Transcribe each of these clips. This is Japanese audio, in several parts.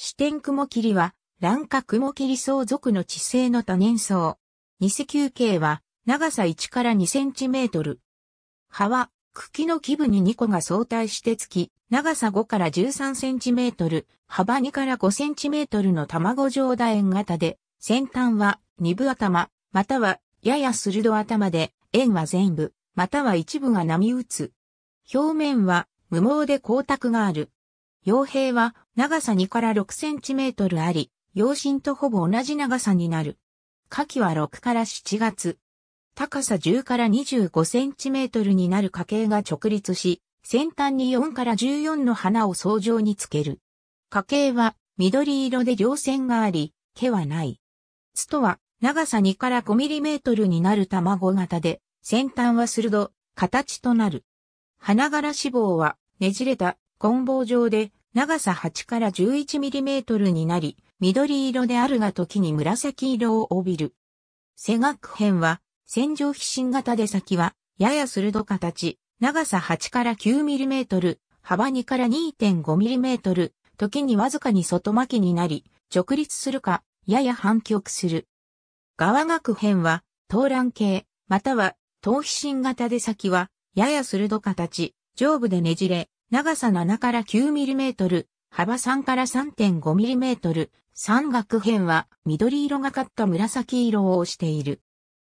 四天雲霧は、卵下雲霧層属の地性の多年層。ニセ球形は、長さ1から2センチメートル。葉は、茎の基部に2個が相対してつき、長さ5から13センチメートル、幅2から5センチメートルの卵状楕円型で、先端は二部頭、またはやや鋭頭で、円は全部、または一部が波打つ。表面は無毛で光沢がある。傭兵は長さ2から6センチメートルあり、養身とほぼ同じ長さになる。夏季は6から7月。高さ10から25センチメートルになる家系が直立し、先端に4から14の花を層状につける。家系は緑色で稜線があり、毛はない。ツとは長さ2から5ミリメートルになる卵型で、先端は鋭、形となる。花柄脂肪はねじれた、棍棒状で長さ8から11ミリメートルになり、緑色であるが時に紫色を帯びる。背学編は、線状皮疹型で先は、やや鋭形、長さ8から9ミリメートル、幅2から2.5ミリメートル、時にわずかに外巻きになり、直立するか、やや反曲する。側学編は、頭卵形、または、頭皮疹型で先は、やや鋭形、上部でねじれ、長さ7から 9mm、幅3から 3.5mm、三角辺は緑色がかった紫色をしている。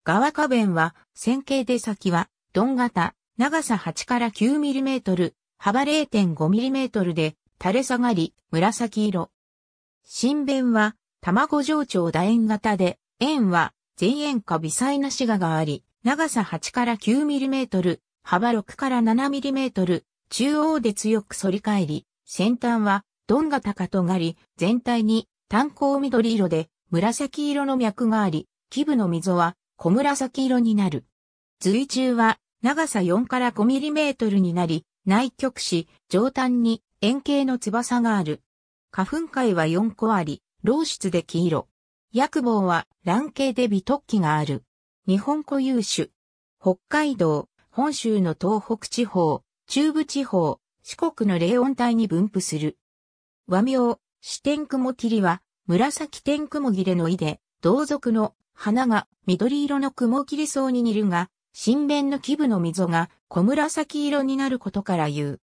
側下弁は線形で先は鈍型、長さ8から 9mm、幅 0.5mm で垂れ下がり紫色。新弁は卵状長楕円型で、円は全円か微細なしががあり、長さ8から 9mm、幅6から 7mm、中央で強く反り返り、先端は、どんが高とがり、全体に炭鉱緑色で紫色の脈があり、基部の溝は小紫色になる。髄中は長さ4から5ミリメートルになり、内極し、上端に円形の翼がある。花粉界は4個あり、老質で黄色。薬棒は卵形で微突起がある。日本固有種。北海道、本州の東北地方、中部地方、四国の霊音帯に分布する。和名、四天雲霧は、紫天雲切れの意で、同族の花が緑色の雲霧層に似るが、新弁の基部の溝が小紫色になることから言う。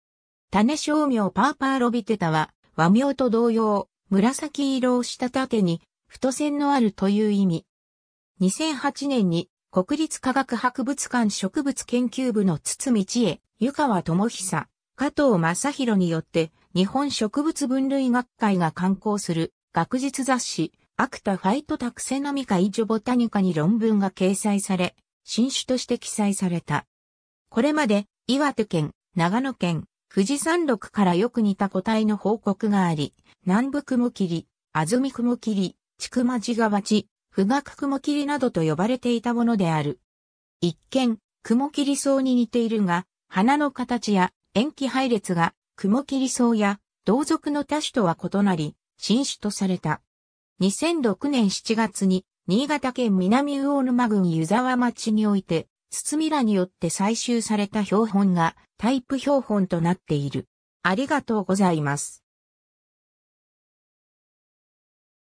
種商名パーパーロビテタは、和名と同様、紫色をした縦に、太線のあるという意味。2008年に国立科学博物館植物研究部の堤千恵、湯川智久、加藤正宏によって日本植物分類学会が刊行する学術雑誌アクタファイトタクセナミカイジョボタニカに論文が掲載され、新種として記載された。これまで岩手県、長野県、富士山麓からよく似た個体の報告があり、南部雲霧、安曇雲霧、千曲地川地、富岳雲霧などと呼ばれていたものである。一見、雲霧草に似ているが、花の形や塩基配列が雲霧草や同族の多種とは異なり、新種とされた。2006年7月に、新潟県南魚沼郡湯沢町において、みらによって採集された標本がタイプ標本となっている。ありがとうございます。